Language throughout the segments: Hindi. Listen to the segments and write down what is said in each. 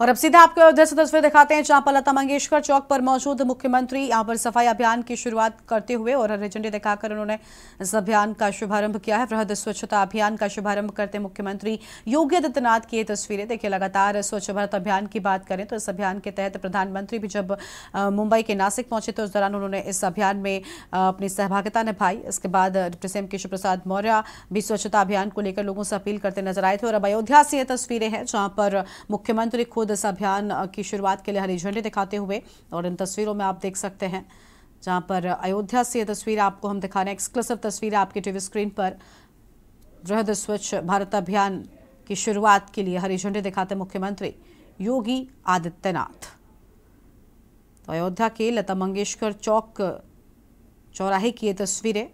और अब सीधा आपको अयोध्या से तस्वीर दिखाते हैं जहां पर लता मंगेशकर चौक पर मौजूद मुख्यमंत्री यहां पर सफाई अभियान की शुरुआत करते हुए और हरे झंडे दिखाकर उन्होंने इस अभियान का शुभारंभ किया है वृहद स्वच्छता अभियान का शुभारंभ करते मुख्यमंत्री योगी आदित्यनाथ की ये तस्वीरें देखिए लगातार स्वच्छ भारत अभियान की बात करें तो इस अभियान के तहत प्रधानमंत्री भी जब मुंबई के नासिक पहुंचे तो उस दौरान उन्होंने इस अभियान में अपनी सहभागिता निभाई इसके बाद डॉक्टर सीएम केशव प्रसाद मौर्य भी स्वच्छता अभियान को लेकर लोगों से अपील करते नजर आए थे और अब अयोध्या से ये तस्वीरें हैं जहां पर मुख्यमंत्री खुद खुद इस अभियान की शुरुआत के लिए हरी झंडी दिखाते हुए और इन तस्वीरों में आप देख सकते हैं जहां पर अयोध्या से ये तस्वीर आपको हम दिखा रहे हैं एक्सक्लूसिव तस्वीर आपकी टीवी स्क्रीन पर बृहद स्वच्छ भारत अभियान की शुरुआत के लिए हरी झंडी दिखाते मुख्यमंत्री योगी आदित्यनाथ तो अयोध्या के लता मंगेशकर चौक चौराहे की ये तस्वीरें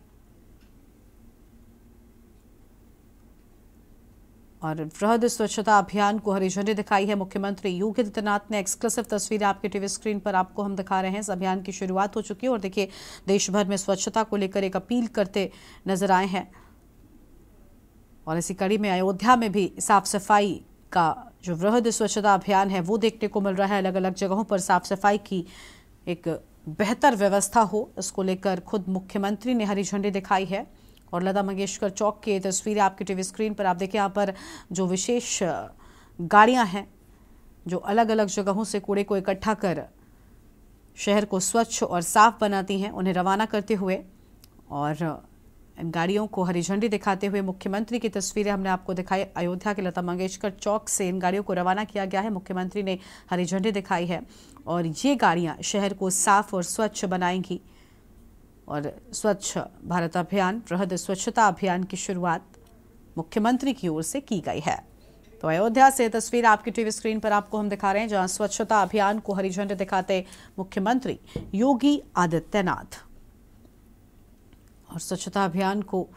और वृहद स्वच्छता अभियान को हरी झंडी दिखाई है मुख्यमंत्री योगी आदित्यनाथ ने एक्सक्लूसिव तस्वीरें आपके टीवी स्क्रीन पर आपको हम दिखा रहे हैं इस अभियान की शुरुआत हो चुकी है और देखिए देश भर में स्वच्छता को लेकर एक अपील करते नजर आए हैं और इसी कड़ी में अयोध्या में भी साफ सफाई का जो वृहद स्वच्छता अभियान है वो देखने को मिल रहा है अलग अलग जगहों पर साफ सफाई की एक बेहतर व्यवस्था हो इसको लेकर खुद मुख्यमंत्री ने हरी झंडी दिखाई है और लता मंगेशकर चौक की तस्वीरें आपकी टीवी स्क्रीन पर आप देखें यहाँ पर जो विशेष गाड़ियाँ हैं जो अलग अलग जगहों से कूड़े को इकट्ठा कर शहर को स्वच्छ और साफ बनाती हैं उन्हें रवाना करते हुए और इन गाड़ियों को हरी झंडी दिखाते हुए मुख्यमंत्री की तस्वीरें हमने आपको दिखाई अयोध्या के लता मंगेशकर चौक से इन गाड़ियों को रवाना किया गया है मुख्यमंत्री ने हरी झंडी दिखाई है और ये गाड़ियाँ शहर को साफ और स्वच्छ बनाएंगी और स्वच्छ भारत अभियान बृहद स्वच्छता अभियान की शुरुआत मुख्यमंत्री की ओर से की गई है तो अयोध्या से तस्वीर आपकी टीवी स्क्रीन पर आपको हम दिखा रहे हैं जहां स्वच्छता अभियान को हरी झंडी दिखाते मुख्यमंत्री योगी आदित्यनाथ और स्वच्छता अभियान को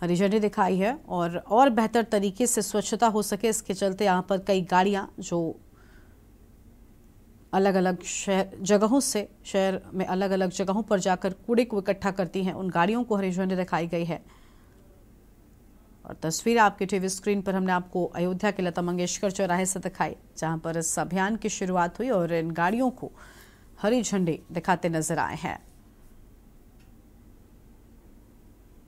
हरी झंडी दिखाई है और और बेहतर तरीके से स्वच्छता हो सके इसके चलते यहाँ पर कई गाड़ियाँ जो अलग अलग शहर जगहों से शहर में अलग अलग जगहों पर जाकर कूड़े को इकट्ठा करती हैं उन गाड़ियों को हरी झंडी दिखाई गई है और तस्वीर आपके टीवी स्क्रीन पर हमने आपको अयोध्या के लता मंगेशकर चौराहे से दिखाई जहां पर इस अभियान की शुरुआत हुई और इन गाड़ियों को हरी झंडी दिखाते नजर आए हैं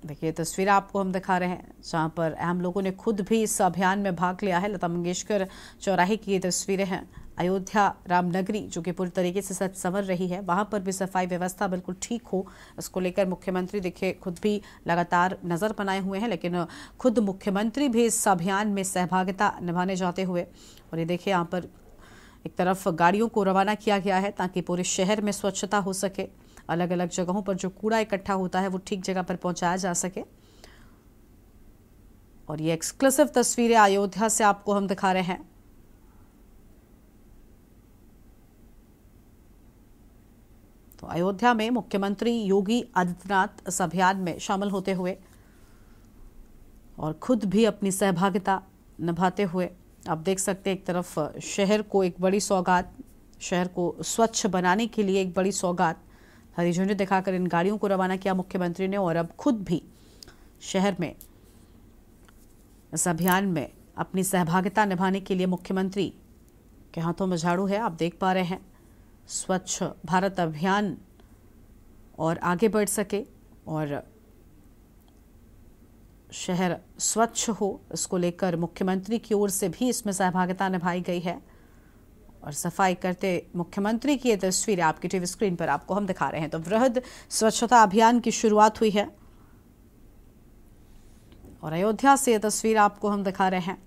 देखिए तस्वीर आपको हम दिखा रहे हैं जहाँ पर हम लोगों ने खुद भी इस अभियान में भाग लिया है लता मंगेशकर चौराहे की ये तस्वीरें हैं अयोध्या रामनगरी जो कि पूरी तरीके से सच संवर रही है वहाँ पर भी सफाई व्यवस्था बिल्कुल ठीक हो इसको लेकर मुख्यमंत्री देखिए खुद भी लगातार नज़र बनाए हुए हैं लेकिन खुद मुख्यमंत्री भी इस अभियान में सहभागिता निभाने जाते हुए और ये देखिए यहाँ पर एक तरफ गाड़ियों को रवाना किया गया है ताकि पूरे शहर में स्वच्छता हो सके अलग अलग जगहों पर जो कूड़ा इकट्ठा होता है वो ठीक जगह पर पहुंचाया जा सके और ये एक्सक्लूसिव तस्वीरें अयोध्या से आपको हम दिखा रहे हैं तो अयोध्या में मुख्यमंत्री योगी आदित्यनाथ इस अभियान में शामिल होते हुए और खुद भी अपनी सहभागिता निभाते हुए आप देख सकते हैं एक तरफ शहर को एक बड़ी सौगात शहर को स्वच्छ बनाने के लिए एक बड़ी सौगात हरी झंडी दिखाकर इन गाड़ियों को रवाना किया मुख्यमंत्री ने और अब खुद भी शहर में इस अभियान में अपनी सहभागिता निभाने के लिए मुख्यमंत्री के हाथों में झाड़ू है आप देख पा रहे हैं स्वच्छ भारत अभियान और आगे बढ़ सके और शहर स्वच्छ हो इसको लेकर मुख्यमंत्री की ओर से भी इसमें सहभागिता निभाई गई है और सफाई करते मुख्यमंत्री की ये तस्वीरें आपकी टीवी स्क्रीन पर आपको हम दिखा रहे हैं तो वृहद स्वच्छता अभियान की शुरुआत हुई है और अयोध्या से ये तस्वीर आपको हम दिखा रहे हैं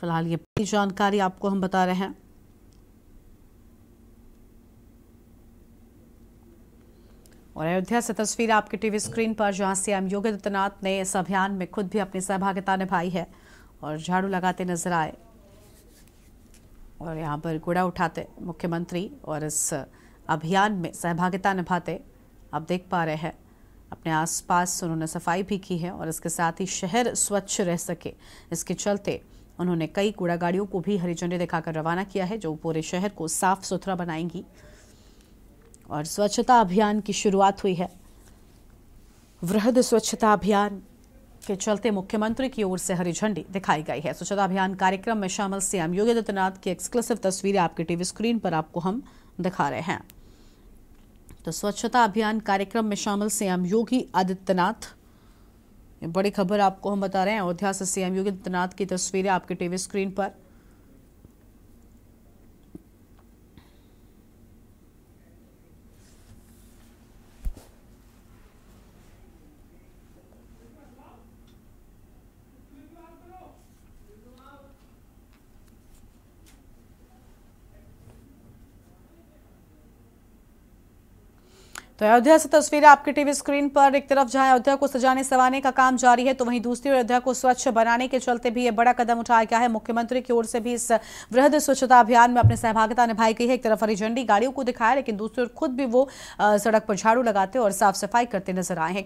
फिलहाल ये पूरी जानकारी आपको हम बता रहे हैं और अयोध्या से तस्वीर आपकी टीवी स्क्रीन पर जहां सीएम योगी आदित्यनाथ ने इस अभियान में खुद भी अपनी सहभागिता निभाई है और झाड़ू लगाते नजर आए और यहाँ पर कूड़ा उठाते मुख्यमंत्री और इस अभियान में सहभागिता निभाते आप देख पा रहे हैं अपने आसपास उन्होंने सफाई भी की है और इसके साथ ही शहर स्वच्छ रह सके इसके चलते उन्होंने कई कूड़ा गाड़ियों को भी हरी झंडी दिखाकर रवाना किया है जो पूरे शहर को साफ सुथरा बनाएंगी और स्वच्छता अभियान की शुरुआत हुई है वृहद स्वच्छता अभियान के चलते मुख्यमंत्री की ओर से हरी झंडी दिखाई गई है स्वच्छता अभियान कार्यक्रम में शामिल सीएम योगी आदित्यनाथ की एक्सक्लूसिव तस्वीरें आपके टीवी स्क्रीन पर आपको हम दिखा रहे हैं तो स्वच्छता अभियान कार्यक्रम में शामिल सीएम योगी आदित्यनाथ बड़ी खबर आपको हम बता रहे हैं अयोध्या से सीएम योगी आदित्यनाथ की तस्वीरें आपके टीवी स्क्रीन पर तो अयोध्या से तस्वीरें आपकी टीवी स्क्रीन पर एक तरफ जहां अयोध्या को सजाने सवाने का काम जारी है तो वहीं दूसरी ओर अयोध्या को स्वच्छ बनाने के चलते भी यह बड़ा कदम उठाया गया है मुख्यमंत्री की ओर से भी इस वृहद स्वच्छता अभियान में अपनी सहभागिता निभाई गई है एक तरफ हरी झंडी गाड़ियों को दिखाया लेकिन दूसरी ओर खुद भी वो सड़क पर झाड़ू लगाते और साफ सफाई करते नजर आए हैं